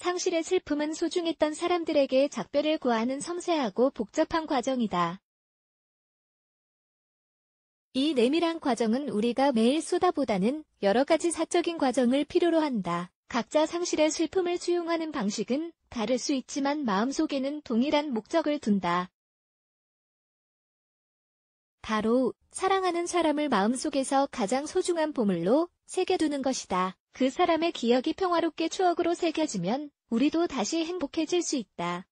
상실의 슬픔은 소중했던 사람들에게 작별을 구하는 섬세하고 복잡한 과정이다. 이 내밀한 과정은 우리가 매일 쏟아보다는 여러 가지 사적인 과정을 필요로 한다. 각자 상실의 슬픔을 수용하는 방식은 다를 수 있지만 마음속에는 동일한 목적을 둔다. 바로 사랑하는 사람을 마음속에서 가장 소중한 보물로 새겨두는 것이다. 그 사람의 기억이 평화롭게 추억으로 새겨지면 우리도 다시 행복해질 수 있다.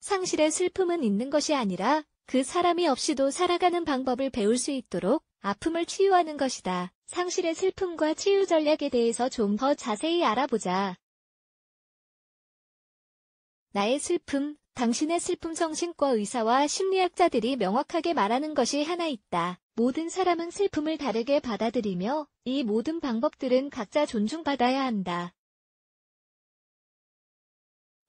상실의 슬픔은 있는 것이 아니라 그 사람이 없이도 살아가는 방법을 배울 수 있도록 아픔을 치유하는 것이다. 상실의 슬픔과 치유 전략에 대해서 좀 더 자세히 알아보자. 나의 슬픔, 당신의 슬픔 정신과 의사와 심리학자들이 명확하게 말하는 것이 하나 있다. 모든 사람은 슬픔을 다르게 받아들이며 이 모든 방법들은 각자 존중받아야 한다.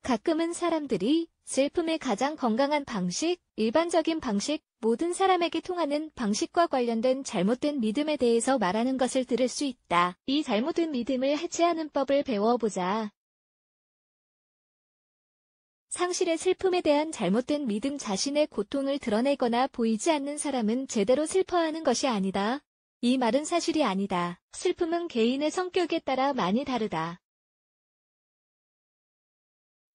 가끔은 사람들이 슬픔의 가장 건강한 방식, 일반적인 방식, 모든 사람에게 통하는 방식과 관련된 잘못된 믿음에 대해서 말하는 것을 들을 수 있다. 이 잘못된 믿음을 해체하는 법을 배워보자. 상실의 슬픔에 대한 잘못된 믿음 자신의 고통을 드러내거나 보이지 않는 사람은 제대로 슬퍼하는 것이 아니다. 이 말은 사실이 아니다. 슬픔은 개인의 성격에 따라 많이 다르다.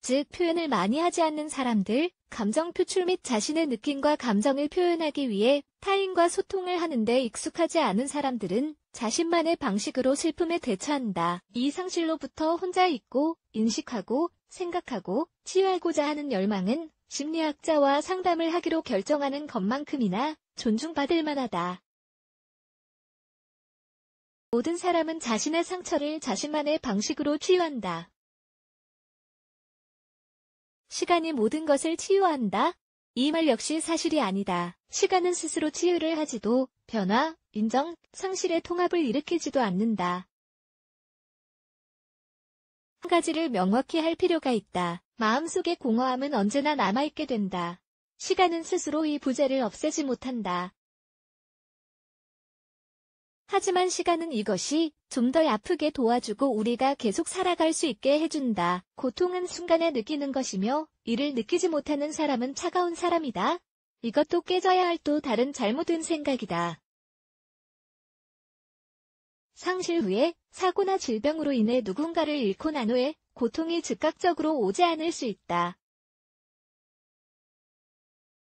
즉, 표현을 많이 하지 않는 사람들, 감정 표출 및 자신의 느낌과 감정을 표현하기 위해 타인과 소통을 하는데 익숙하지 않은 사람들은 자신만의 방식으로 슬픔에 대처한다. 이 상실로부터 혼자 있고, 인식하고, 생각하고 치유하고자 하는 열망은 심리학자와 상담을 하기로 결정하는 것만큼이나 존중받을 만하다. 모든 사람은 자신의 상처를 자신만의 방식으로 치유한다. 시간이 모든 것을 치유한다? 이 말 역시 사실이 아니다. 시간은 스스로 치유를 하지도 변화, 인정, 상실의 통합을 일으키지도 않는다. 한 가지를 명확히 할 필요가 있다. 마음속의 공허함은 언제나 남아있게 된다. 시간은 스스로 이 부재를 없애지 못한다. 하지만 시간은 이것이 좀 더 아프게 도와주고 우리가 계속 살아갈 수 있게 해준다. 고통은 순간에 느끼는 것이며 이를 느끼지 못하는 사람은 차가운 사람이다. 이것도 깨져야 할 또 다른 잘못된 생각이다. 상실 후에 사고나 질병으로 인해 누군가를 잃고 난 후에 고통이 즉각적으로 오지 않을 수 있다.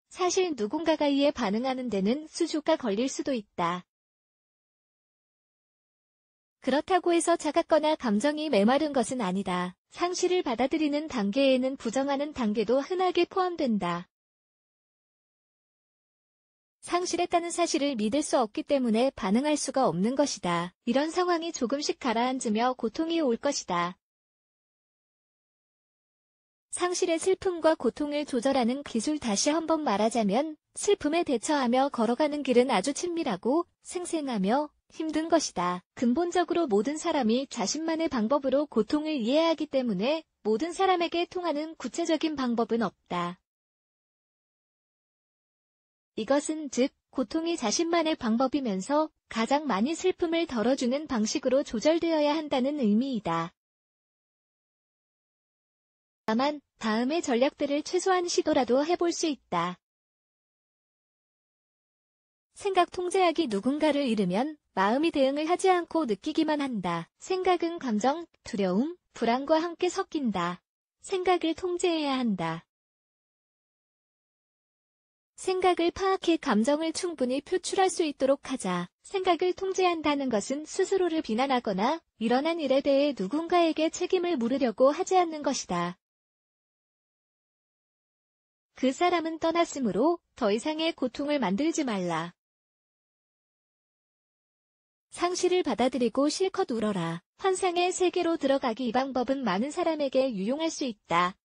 사실 누군가가 이에 반응하는 데는 수주가 걸릴 수도 있다. 그렇다고 해서 차갑거나 감정이 메마른 것은 아니다. 상실을 받아들이는 단계에는 부정하는 단계도 흔하게 포함된다. 상실했다는 사실을 믿을 수 없기 때문에 반응할 수가 없는 것이다. 이런 상황이 조금씩 가라앉으며 고통이 올 것이다. 상실의 슬픔과 고통을 조절하는 기술 다시 한번 말하자면 슬픔에 대처하며 걸어가는 길은 아주 친밀하고 생생하며 힘든 것이다. 근본적으로 모든 사람이 자신만의 방법으로 고통을 이해하기 때문에 모든 사람에게 통하는 구체적인 방법은 없다. 이것은 즉 고통이 자신만의 방법이면서 가장 많이 슬픔을 덜어주는 방식으로 조절되어야 한다는 의미이다. 다만 다음의 전략들을 최소한 시도라도 해볼 수 있다. 생각 통제하기 누군가를 잃으면 마음이 대응을 하지 않고 느끼기만 한다. 생각은 감정, 두려움, 불안과 함께 섞인다. 생각을 통제해야 한다. 생각을 파악해 감정을 충분히 표출할 수 있도록 하자. 생각을 통제한다는 것은 스스로를 비난하거나 일어난 일에 대해 누군가에게 책임을 물으려고 하지 않는 것이다. 그 사람은 떠났으므로 더 이상의 고통을 만들지 말라. 상실을 받아들이고 실컷 울어라. 환상의 세계로 들어가기 이 방법은 많은 사람에게 유용할 수 있다.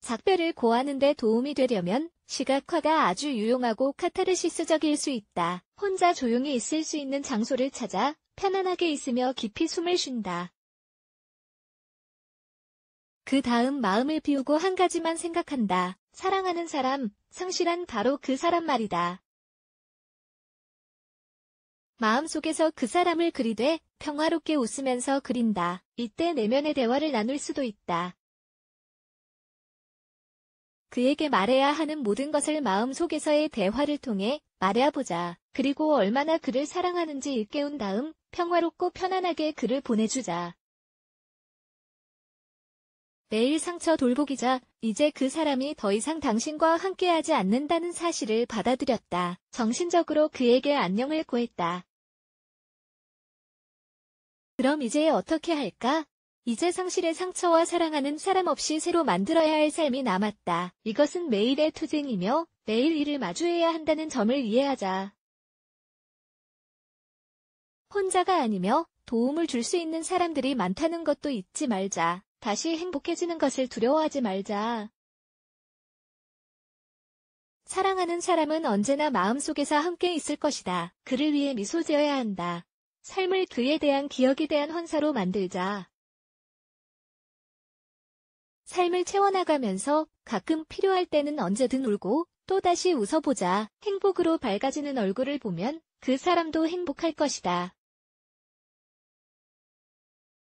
작별을 고하는 데 도움이 되려면 시각화가 아주 유용하고 카타르시스적일 수 있다. 혼자 조용히 있을 수 있는 장소를 찾아 편안하게 있으며 깊이 숨을 쉰다. 그 다음 마음을 비우고 한 가지만 생각한다. 사랑하는 사람, 상실한 바로 그 사람 말이다. 마음속에서 그 사람을 그리되 평화롭게 웃으면서 그린다. 이때 내면의 대화를 나눌 수도 있다. 그에게 말해야 하는 모든 것을 마음속에서의 대화를 통해 말해보자. 그리고 얼마나 그를 사랑하는지 일깨운 다음 평화롭고 편안하게 그를 보내주자. 매일 상처 돌보기자, 이제 그 사람이 더 이상 당신과 함께하지 않는다는 사실을 받아들였다. 정신적으로 그에게 안녕을 구했다. 그럼 이제 어떻게 할까? 이제 상실의 상처와 사랑하는 사람 없이 새로 만들어야 할 삶이 남았다. 이것은 매일의 투쟁이며 매일 일을 마주해야 한다는 점을 이해하자. 혼자가 아니며 도움을 줄 수 있는 사람들이 많다는 것도 잊지 말자. 다시 행복해지는 것을 두려워하지 말자. 사랑하는 사람은 언제나 마음속에서 함께 있을 것이다. 그를 위해 미소 지어야 한다. 삶을 그에 대한 기억에 대한 헌사로 만들자. 삶을 채워나가면서 가끔 필요할 때는 언제든 울고 또다시 웃어보자. 행복으로 밝아지는 얼굴을 보면 그 사람도 행복할 것이다.